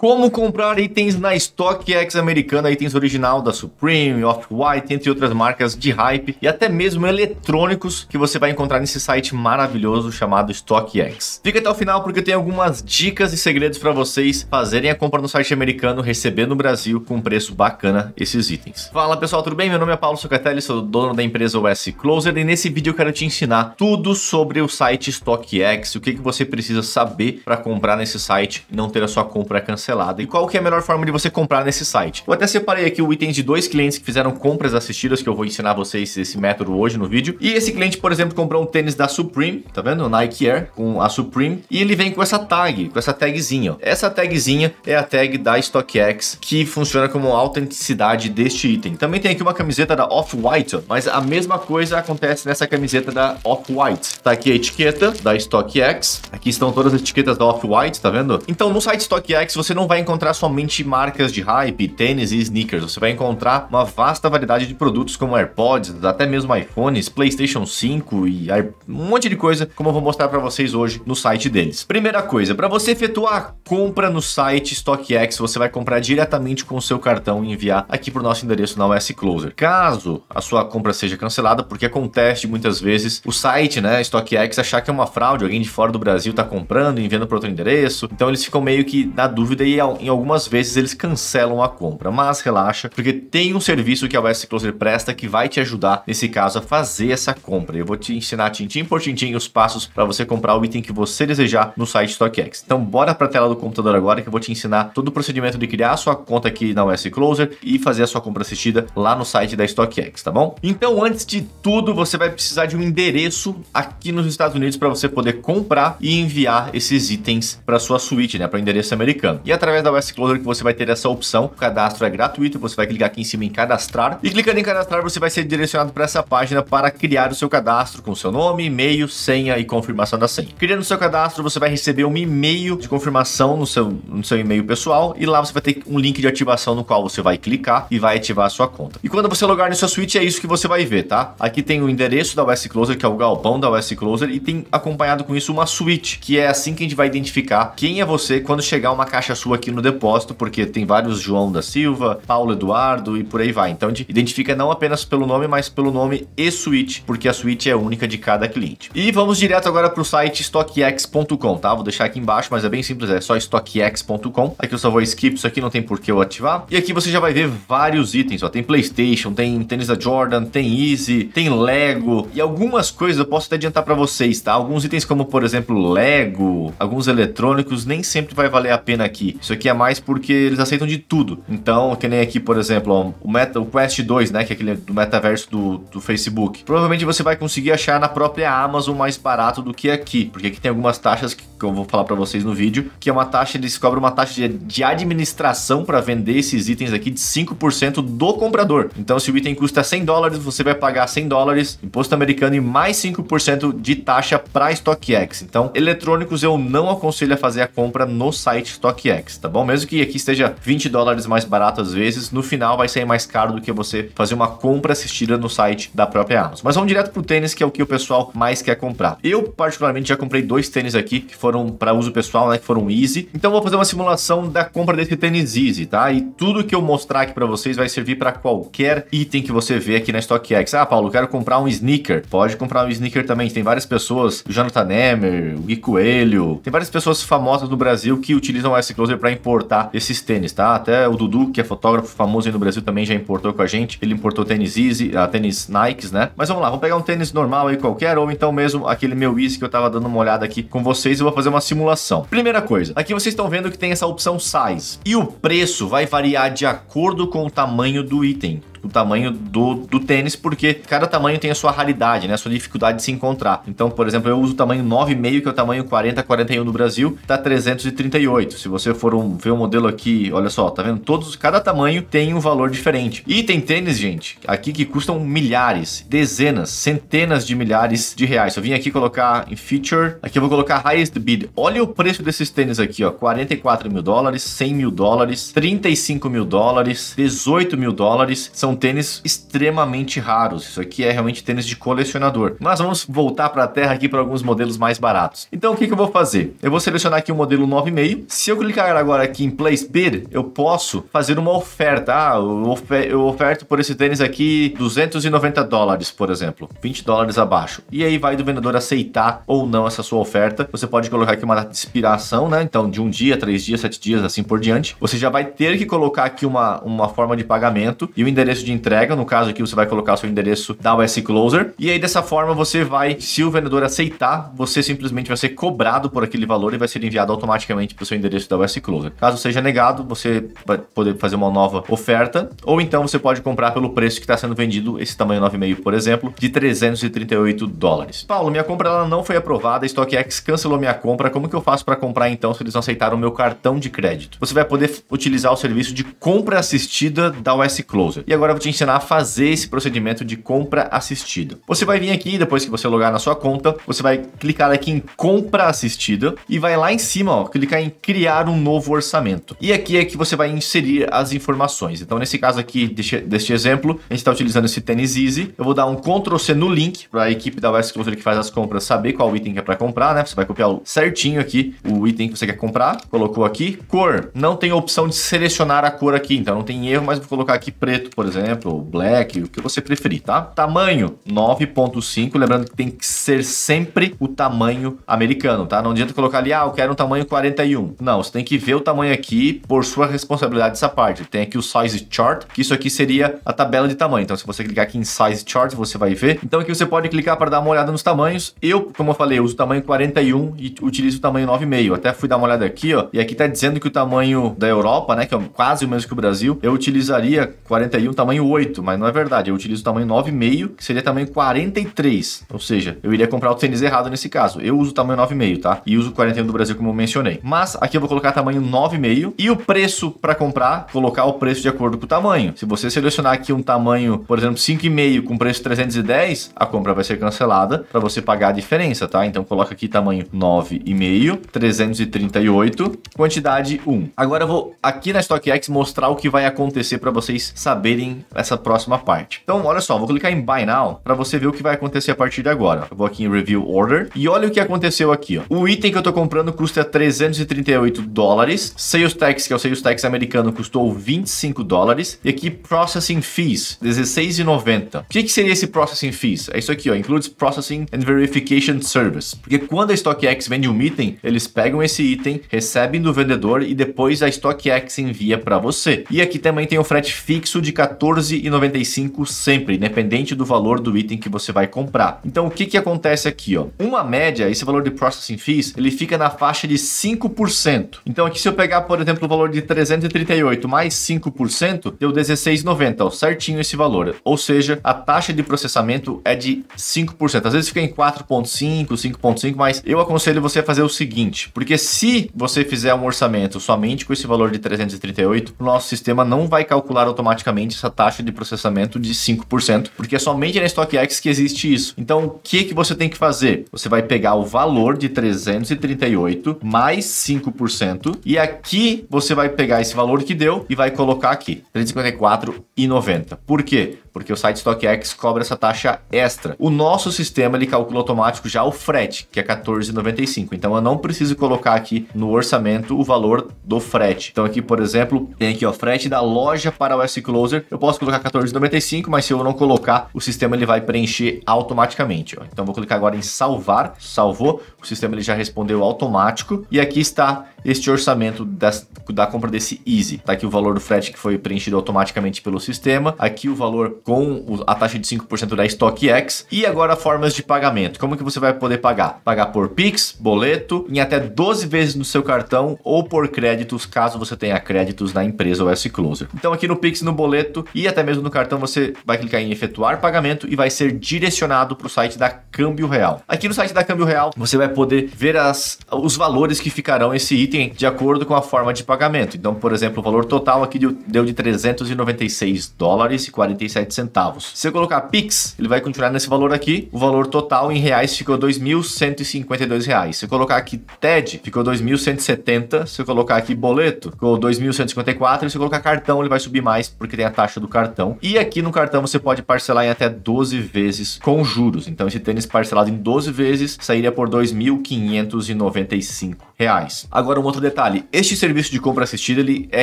Como comprar itens na StockX americana, itens original da Supreme, Off-White, entre outras marcas de hype e até mesmo eletrônicos que você vai encontrar nesse site maravilhoso chamado StockX. Fica até o final porque eu tenho algumas dicas e segredos para vocês fazerem a compra no site americano, receber no Brasil com um preço bacana esses itens. Fala pessoal, tudo bem? Meu nome é Paulo Socatelli, sou dono da empresa US Closer e nesse vídeo eu quero te ensinar tudo sobre o site StockX, o que, que você precisa saber para comprar nesse site e não ter a sua compra cancelada parcelada. E qual que é a melhor forma de você comprar nesse site? Eu até separei aqui o item de dois clientes que fizeram compras assistidas, que eu vou ensinar vocês esse método hoje no vídeo. E esse cliente, por exemplo, comprou um tênis da Supreme, tá vendo? Nike Air, com a Supreme. E ele vem com essa tag, com essa tagzinha. Essa tagzinha é a tag da StockX, que funciona como autenticidade deste item. Também tem aqui uma camiseta da Off-White, mas a mesma coisa acontece nessa camiseta da Off-White. Tá aqui a etiqueta da StockX. Aqui estão todas as etiquetas da Off-White, tá vendo? Então, no site StockX, você não não vai encontrar somente marcas de hype, tênis e sneakers, você vai encontrar uma vasta variedade de produtos como AirPods, até mesmo iPhones, PlayStation 5 e um monte de coisa, como eu vou mostrar para vocês hoje no site deles. Primeira coisa, para você efetuar a compra no site StockX, você vai comprar diretamente com o seu cartão e enviar aqui para o nosso endereço na US Closer. Caso a sua compra seja cancelada, porque acontece muitas vezes o site, né, StockX achar que é uma fraude, alguém de fora do Brasil está comprando e enviando para outro endereço, então eles ficam meio que na dúvida e em algumas vezes eles cancelam a compra. Mas relaxa, porque tem um serviço que a West Closer presta que vai te ajudar, nesse caso, a fazer essa compra. Eu vou te ensinar tintim por tintim os passos para você comprar o item que você desejar no site StockX. Então bora para a tela do computador agora que eu vou te ensinar todo o procedimento de criar a sua conta aqui na West Closer e fazer a sua compra assistida lá no site da StockX, tá bom? Então antes de tudo, você vai precisar de um endereço aqui nos Estados Unidos para você poder comprar e enviar esses itens para sua suíte, né, para o endereço americano. E e através da Westcloser que você vai ter essa opção. O cadastro é gratuito, você vai clicar aqui em cima em cadastrar e clicando em cadastrar você vai ser direcionado para essa página para criar o seu cadastro com seu nome, e-mail, senha e confirmação da senha. Criando o seu cadastro, você vai receber um e-mail de confirmação no seu, no seu e-mail pessoal e lá você vai ter um link de ativação no qual você vai clicar e vai ativar a sua conta. E quando você logar na sua suíte, é isso que você vai ver, tá? Aqui tem o endereço da Westcloser, que é o galpão da Westcloser e tem acompanhado com isso uma suíte, que é assim que a gente vai identificar quem é você quando chegar uma caixa sua aqui no depósito, porque tem vários João da Silva, Paulo Eduardo e por aí vai. Então, identifica não apenas pelo nome, mas pelo nome e suíte, porque a suíte é única de cada cliente. E vamos direto agora para o site StockX.com, tá? Vou deixar aqui embaixo, mas é bem simples, é só StockX.com. Aqui eu só vou skip isso aqui, não tem por que eu ativar. E aqui você já vai ver vários itens, ó. Tem PlayStation, tem tênis da Jordan, tem Easy, tem Lego e algumas coisas eu posso até adiantar para vocês, tá? Alguns itens como, por exemplo, Lego, alguns eletrônicos, nem sempre vai valer a pena aqui. Isso aqui é mais porque eles aceitam de tudo. Então, que nem aqui, por exemplo, o, Meta, o Quest 2, né? Que é aquele do metaverso do, do Facebook. Provavelmente você vai conseguir achar na própria Amazon mais barato do que aqui. Porque aqui tem algumas taxas que, que eu vou falar para vocês no vídeo, que é uma taxa, eles cobram uma taxa de, de administração para vender esses itens aqui de 5% do comprador. Então, se o item custa 100 dólares, você vai pagar 100 dólares, imposto americano e mais 5% de taxa para StockX. Então, eletrônicos eu não aconselho a fazer a compra no site StockX. Max, tá bom? Mesmo que aqui esteja 20 dólares mais barato às vezes, no final vai sair mais caro do que você fazer uma compra assistida no site da própria Amazon. Mas vamos direto pro tênis, que é o que o pessoal mais quer comprar. Eu, particularmente, já comprei dois tênis aqui que foram para uso pessoal, né? Que foram Easy. Então vou fazer uma simulação da compra desse tênis Easy, tá? E tudo que eu mostrar aqui para vocês vai servir para qualquer item que você vê aqui na StockX. Ah, Paulo, quero comprar um sneaker. Pode comprar um sneaker também. Tem várias pessoas, o Jonathan Nemer, o Gui Coelho, tem várias pessoas famosas no Brasil que utilizam o S-Close para importar esses tênis, tá? Até o Dudu, que é fotógrafo famoso aí no Brasil, também já importou com a gente. Ele importou tênis Easy, a ah, tênis Nikes, né? Mas vamos lá, vamos pegar um tênis normal aí qualquer, ou então mesmo aquele meu Easy que eu tava dando uma olhada aqui com vocês e vou fazer uma simulação. Primeira coisa, aqui vocês estão vendo que tem essa opção size. E o preço vai variar de acordo com o tamanho do item o tamanho do, do tênis, porque cada tamanho tem a sua raridade, né? A sua dificuldade de se encontrar. Então, por exemplo, eu uso o tamanho 9,5, que é o tamanho 40, 41 no Brasil, tá 338. Se você for um, ver o um modelo aqui, olha só, tá vendo? Todos, cada tamanho tem um valor diferente. E tem tênis, gente, aqui que custam milhares, dezenas, centenas de milhares de reais. Eu vim aqui colocar em feature, aqui eu vou colocar highest bid. Olha o preço desses tênis aqui, ó, 44 mil dólares, 100 mil dólares, 35 mil dólares, 18 mil dólares. São são tênis extremamente raros. Isso aqui é realmente tênis de colecionador. Mas vamos voltar para a terra aqui para alguns modelos mais baratos. Então o que, que eu vou fazer? Eu vou selecionar aqui o modelo 9,5. Se eu clicar agora aqui em Place Bid, eu posso fazer uma oferta. Ah, eu, eu oferto por esse tênis aqui 290 dólares, por exemplo. 20 dólares abaixo. E aí vai do vendedor aceitar ou não essa sua oferta. Você pode colocar aqui uma data de expiração, né? Então de um dia, três dias, sete dias, assim por diante. Você já vai ter que colocar aqui uma, uma forma de pagamento e o endereço endereço de entrega, no caso aqui você vai colocar o seu endereço da US Closer, e aí dessa forma você vai, se o vendedor aceitar, você simplesmente vai ser cobrado por aquele valor e vai ser enviado automaticamente para o seu endereço da US Closer. Caso seja negado, você vai poder fazer uma nova oferta, ou então você pode comprar pelo preço que está sendo vendido, esse tamanho 9,5, por exemplo, de 338 dólares. Paulo, minha compra ela não foi aprovada, a StockX cancelou minha compra, como que eu faço para comprar então se eles não aceitaram o meu cartão de crédito? Você vai poder utilizar o serviço de compra assistida da US Closer. E agora agora eu vou te ensinar a fazer esse procedimento de compra assistida. Você vai vir aqui, depois que você logar na sua conta, você vai clicar aqui em compra assistida e vai lá em cima, ó, clicar em criar um novo orçamento. E aqui é que você vai inserir as informações. Então, nesse caso aqui, deste, deste exemplo, a gente está utilizando esse tênis Easy. Eu vou dar um Ctrl C no link para a equipe da West Coast que faz as compras saber qual item que é para comprar, né? Você vai copiar certinho aqui o item que você quer comprar, colocou aqui. Cor, não tem opção de selecionar a cor aqui, então não tem erro, mas vou colocar aqui preto, por exemplo exemplo, black, o que você preferir, tá? Tamanho 9.5, lembrando que tem que ser sempre o tamanho americano, tá? Não adianta colocar ali, ah, eu quero um tamanho 41. Não, você tem que ver o tamanho aqui por sua responsabilidade essa parte. Tem aqui o size chart, que isso aqui seria a tabela de tamanho. Então, se você clicar aqui em size chart, você vai ver. Então, aqui você pode clicar para dar uma olhada nos tamanhos. Eu, como eu falei, uso o tamanho 41 e utilizo o tamanho 9,5. Até fui dar uma olhada aqui, ó, e aqui tá dizendo que o tamanho da Europa, né, que é quase o mesmo que o Brasil, eu utilizaria 41 tamanho tamanho 8, mas não é verdade. Eu utilizo o tamanho 9,5, que seria tamanho 43. Ou seja, eu iria comprar o tênis errado nesse caso. Eu uso o tamanho 9,5, tá? E uso o 41 do Brasil, como eu mencionei. Mas aqui eu vou colocar tamanho 9,5 e o preço para comprar, colocar o preço de acordo com o tamanho. Se você selecionar aqui um tamanho, por exemplo, 5,5 com preço 310, a compra vai ser cancelada para você pagar a diferença, tá? Então coloca aqui tamanho 9,5, 338, quantidade 1. Agora eu vou aqui na StockX mostrar o que vai acontecer para vocês saberem essa próxima parte. Então, olha só, vou clicar em Buy Now para você ver o que vai acontecer a partir de agora. Eu vou aqui em Review Order e olha o que aconteceu aqui. Ó. O item que eu tô comprando custa 338 dólares. Sales tax, que é o sales tax americano, custou 25 dólares. E aqui Processing Fees, 16,90. O que, que seria esse Processing Fees? É isso aqui, ó. Includes Processing and Verification Service. Porque quando a StockX vende um item, eles pegam esse item, recebem do vendedor e depois a StockX envia para você. E aqui também tem o frete fixo de 14 14,95 sempre, independente do valor do item que você vai comprar. Então o que que acontece aqui, ó? Uma média, esse valor de processing fees, ele fica na faixa de 5%. Então aqui se eu pegar, por exemplo, o valor de 338 mais 5%, deu 16,90, ó, certinho esse valor. Ou seja, a taxa de processamento é de 5%. Às vezes fica em 4,5, 5,5, mas eu aconselho você a fazer o seguinte, porque se você fizer um orçamento somente com esse valor de 338, o nosso sistema não vai calcular automaticamente essa taxa de processamento de 5%, porque é somente na StockX que existe isso. Então, o que, que você tem que fazer? Você vai pegar o valor de 338 mais 5%, e aqui você vai pegar esse valor que deu e vai colocar aqui, 354,90. Por quê? porque o site StockX cobra essa taxa extra. O nosso sistema ele calcula automático já o frete, que é 14,95. Então eu não preciso colocar aqui no orçamento o valor do frete. Então aqui, por exemplo, tem aqui o frete da loja para o S-Closer. Eu posso colocar 14,95, mas se eu não colocar, o sistema ele vai preencher automaticamente. Então vou clicar agora em salvar, salvou, o sistema ele já respondeu automático e aqui está este orçamento das, da compra desse Easy. Tá aqui o valor do frete que foi preenchido automaticamente pelo sistema, aqui o valor com a taxa de 5% da StockX e agora formas de pagamento. Como que você vai poder pagar? Pagar por Pix, boleto, em até 12 vezes no seu cartão ou por créditos, caso você tenha créditos na empresa ou S-Closer. Então aqui no Pix, no boleto e até mesmo no cartão você vai clicar em efetuar pagamento e vai ser direcionado para o site da Câmbio Real. Aqui no site da Câmbio Real você vai poder ver as, os valores que ficarão esse item fiquem de acordo com a forma de pagamento. Então, por exemplo, o valor total aqui deu de 396 dólares e 47 centavos. Se eu colocar Pix, ele vai continuar nesse valor aqui. O valor total em reais ficou 2.152 reais. Se eu colocar aqui TED, ficou 2.170. Se eu colocar aqui boleto, ficou 2.154. E se eu colocar cartão, ele vai subir mais porque tem a taxa do cartão. E aqui no cartão você pode parcelar em até 12 vezes com juros. Então, esse tênis parcelado em 12 vezes sairia por 2.595 reais. Agora, um outro detalhe. Este serviço de compra assistida ele é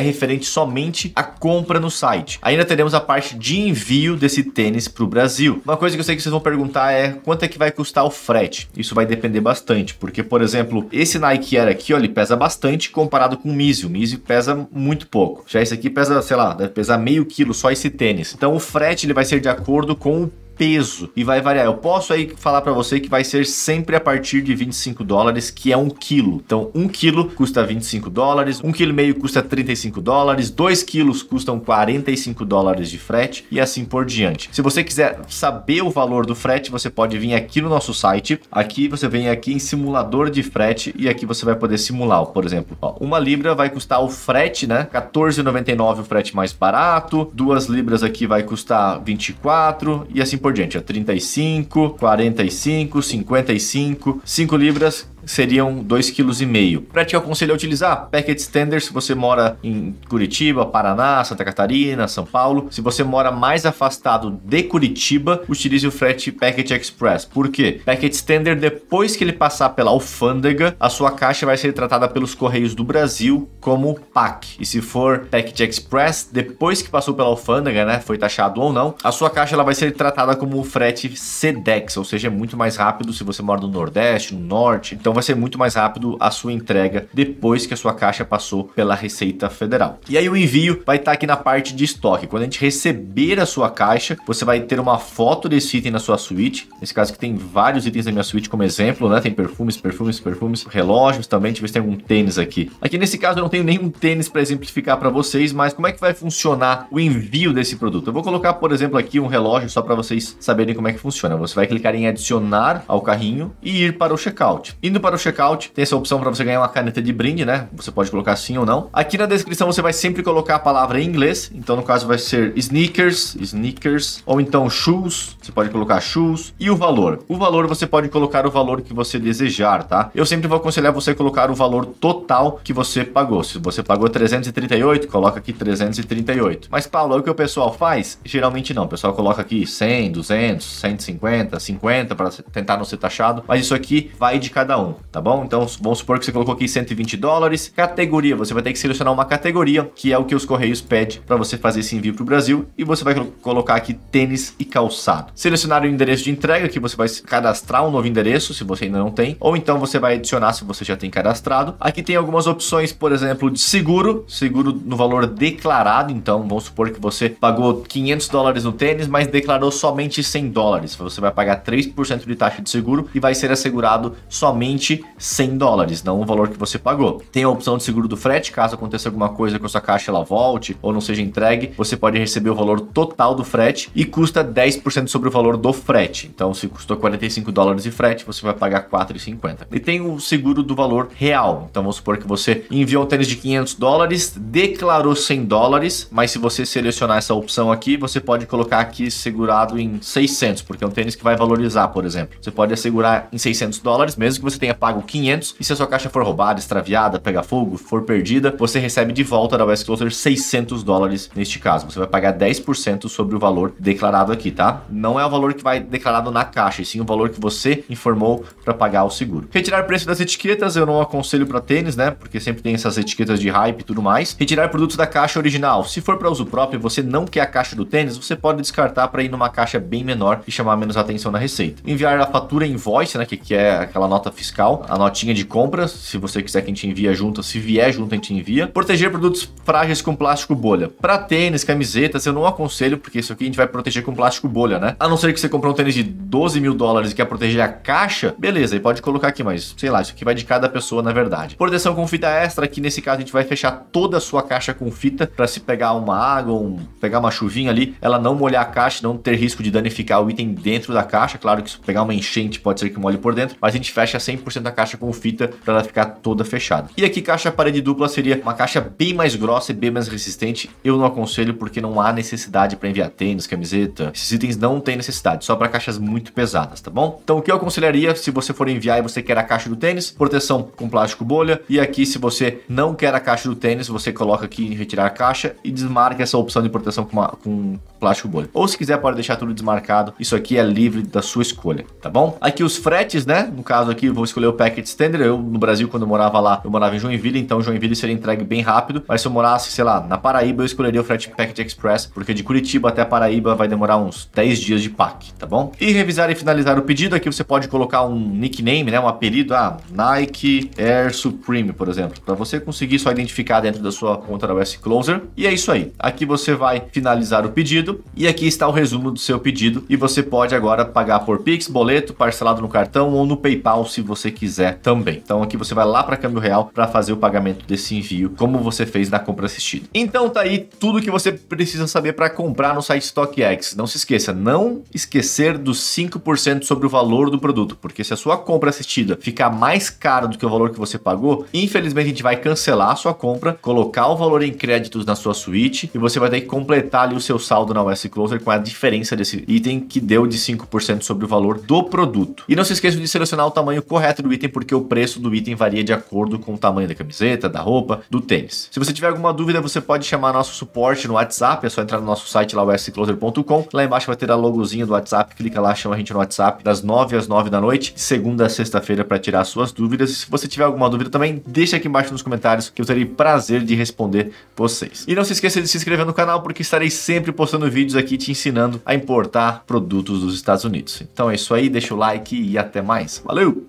referente somente à compra no site. Ainda teremos a parte de envio desse tênis para o Brasil. Uma coisa que eu sei que vocês vão perguntar é quanto é que vai custar o frete. Isso vai depender bastante, porque, por exemplo, esse Nike Air aqui, ó, ele pesa bastante comparado com o Mizio. O Mizio pesa muito pouco. Já esse aqui pesa, sei lá, deve pesar meio quilo só esse tênis. Então o frete ele vai ser de acordo com o peso e vai variar. Eu posso aí falar para você que vai ser sempre a partir de 25 dólares, que é um quilo. Então, um quilo custa 25 dólares, um quilo e meio custa 35 dólares, dois quilos custam 45 dólares de frete e assim por diante. Se você quiser saber o valor do frete, você pode vir aqui no nosso site. Aqui você vem aqui em simulador de frete e aqui você vai poder simular, por exemplo, ó, uma libra vai custar o frete, né? 14,99 o frete mais barato, duas libras aqui vai custar 24 e assim por por diante. 35, 45, 55, 5 libras, seriam 2,5 kg. Para te aconselho a utilizar packet standard se você mora em Curitiba, Paraná, Santa Catarina, São Paulo. Se você mora mais afastado de Curitiba, utilize o frete Packet Express. Por quê? Packet standard depois que ele passar pela alfândega, a sua caixa vai ser tratada pelos correios do Brasil como PAC. E se for Packet Express, depois que passou pela alfândega, né, foi taxado ou não, a sua caixa ela vai ser tratada como frete SEDEX, ou seja, é muito mais rápido se você mora no Nordeste, no Norte. Então vai ser muito mais rápido a sua entrega depois que a sua caixa passou pela Receita Federal. E aí o envio vai estar tá aqui na parte de estoque. Quando a gente receber a sua caixa, você vai ter uma foto desse item na sua suíte. Nesse caso que tem vários itens na minha suíte como exemplo, né? Tem perfumes, perfumes, perfumes, relógios também. Deixa eu ver se tem algum tênis aqui. Aqui nesse caso eu não tenho nenhum tênis para exemplificar para vocês, mas como é que vai funcionar o envio desse produto? Eu vou colocar, por exemplo, aqui um relógio só para vocês saberem como é que funciona. Você vai clicar em adicionar ao carrinho e ir para o checkout. Indo para para o checkout. Tem essa opção para você ganhar uma caneta de brinde, né? Você pode colocar sim ou não. Aqui na descrição você vai sempre colocar a palavra em inglês. Então, no caso, vai ser sneakers, sneakers, ou então shoes. Você pode colocar shoes. E o valor. O valor você pode colocar o valor que você desejar, tá? Eu sempre vou aconselhar você colocar o valor total que você pagou. Se você pagou 338, coloca aqui 338. Mas, Paulo, é o que o pessoal faz? Geralmente não. O pessoal coloca aqui 100, 200, 150, 50 para tentar não ser taxado. Mas isso aqui vai de cada um tá bom? Então vamos supor que você colocou aqui 120 dólares. Categoria, você vai ter que selecionar uma categoria, que é o que os Correios pede para você fazer esse envio para o Brasil. E você vai colocar aqui tênis e calçado. Selecionar o endereço de entrega, que você vai cadastrar um novo endereço, se você ainda não tem. Ou então você vai adicionar se você já tem cadastrado. Aqui tem algumas opções, por exemplo, de seguro. Seguro no valor declarado. Então vamos supor que você pagou 500 dólares no tênis, mas declarou somente 100 dólares. Você vai pagar 3% de taxa de seguro e vai ser assegurado somente somente 100 dólares, não o valor que você pagou. Tem a opção de seguro do frete, caso aconteça alguma coisa com a sua caixa ela volte ou não seja entregue, você pode receber o valor total do frete e custa 10% sobre o valor do frete. Então, se custou 45 dólares de frete, você vai pagar 4,50. E tem o seguro do valor real. Então, vamos supor que você enviou um tênis de 500 dólares, declarou 100 dólares, mas se você selecionar essa opção aqui, você pode colocar aqui segurado em 600, porque é um tênis que vai valorizar, por exemplo. Você pode assegurar em 600 dólares, mesmo que você tenha tenha pago 500 e se a sua caixa for roubada, extraviada, pegar fogo, for perdida, você recebe de volta da Westcloser 600 dólares neste caso. Você vai pagar 10% sobre o valor declarado aqui, tá? Não é o valor que vai declarado na caixa, e sim o valor que você informou para pagar o seguro. Retirar preço das etiquetas, eu não aconselho para tênis, né? Porque sempre tem essas etiquetas de hype e tudo mais. Retirar produtos da caixa original. Se for para uso próprio e você não quer a caixa do tênis, você pode descartar para ir numa caixa bem menor e chamar menos atenção na receita. Enviar a fatura invoice, né? Que, que é aquela nota fiscal fiscal, a notinha de compra, se você quiser que a gente envia junto, se vier junto a gente envia. Proteger produtos frágeis com plástico bolha. Para tênis, camisetas, eu não aconselho, porque isso aqui a gente vai proteger com plástico bolha, né? A não ser que você comprou um tênis de 12 mil dólares e quer proteger a caixa, beleza, e pode colocar aqui, mas sei lá, isso aqui vai de cada pessoa, na verdade. Proteção com fita extra, aqui nesse caso a gente vai fechar toda a sua caixa com fita para se pegar uma água, um, pegar uma chuvinha ali, ela não molhar a caixa, não ter risco de danificar o item dentro da caixa. Claro que se pegar uma enchente pode ser que molhe por dentro, mas a gente fecha 100% 100% da caixa com fita para ela ficar toda fechada. E aqui caixa parede dupla seria uma caixa bem mais grossa e bem mais resistente. Eu não aconselho porque não há necessidade para enviar tênis, camiseta. Esses itens não tem necessidade, só para caixas muito pesadas, tá bom? Então o que eu aconselharia se você for enviar e você quer a caixa do tênis, proteção com plástico bolha. E aqui se você não quer a caixa do tênis, você coloca aqui em retirar a caixa e desmarca essa opção de proteção com, uma, com plástico bolha. Ou se quiser pode deixar tudo desmarcado. Isso aqui é livre da sua escolha, tá bom? Aqui os fretes, né? No caso aqui eu vou escolher escolher o package standard. Eu, no Brasil, quando eu morava lá, eu morava em Joinville, então Joinville seria entregue bem rápido. Mas se eu morasse, sei lá, na Paraíba, eu escolheria o Frete Package Express, porque de Curitiba até Paraíba vai demorar uns 10 dias de PAC, tá bom? E revisar e finalizar o pedido, aqui você pode colocar um nickname, né, um apelido, ah, Nike Air Supreme, por exemplo, para você conseguir só identificar dentro da sua conta da West Closer. E é isso aí. Aqui você vai finalizar o pedido e aqui está o resumo do seu pedido e você pode agora pagar por Pix, boleto, parcelado no cartão ou no PayPal se você você quiser também. Então aqui você vai lá para câmbio real para fazer o pagamento desse envio, como você fez na compra assistida. Então tá aí tudo que você precisa saber para comprar no site StockX. Não se esqueça, não esquecer dos 5% sobre o valor do produto, porque se a sua compra assistida ficar mais cara do que o valor que você pagou, infelizmente a gente vai cancelar a sua compra, colocar o valor em créditos na sua suíte e você vai ter que completar ali o seu saldo na US Closer com a diferença desse item que deu de 5% sobre o valor do produto. E não se esqueça de selecionar o tamanho correto perto do item porque o preço do item varia de acordo com o tamanho da camiseta, da roupa, do tênis. Se você tiver alguma dúvida, você pode chamar nosso suporte no WhatsApp, é só entrar no nosso site lá, Lá embaixo vai ter a logozinha do WhatsApp, clica lá, chama a gente no WhatsApp das 9 às 9 da noite, segunda a sexta-feira para tirar suas dúvidas. E se você tiver alguma dúvida também, deixa aqui embaixo nos comentários que eu terei prazer de responder vocês. E não se esqueça de se inscrever no canal porque estarei sempre postando vídeos aqui te ensinando a importar produtos dos Estados Unidos. Então é isso aí, deixa o like e até mais. Valeu!